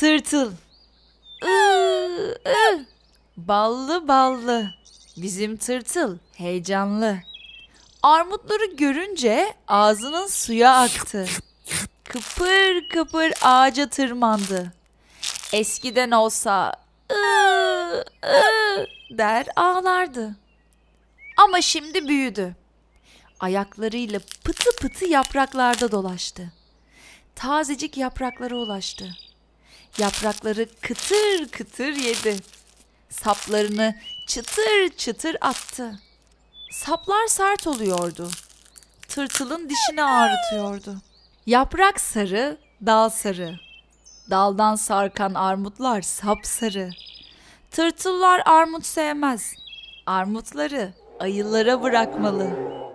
Tırtıl. Iı, Ballı ballı. Bizim tırtıl heyecanlı. Armutları görünce ağzının suya aktı. Kıpır kıpır ağaca tırmandı. Eskiden olsa ıı, der ağlardı. Ama şimdi büyüdü. Ayaklarıyla pıtı pıtı yapraklarda dolaştı. Tazecik yapraklara ulaştı. Yaprakları kıtır kıtır yedi. Saplarını çıtır çıtır attı. Saplar sert oluyordu. Tırtılın dişini ağrıtıyordu. Yaprak sarı, dal sarı. Daldan sarkan armutlar sap sarı. Tırtıllar armut sevmez. Armutları ayılara bırakmalı.''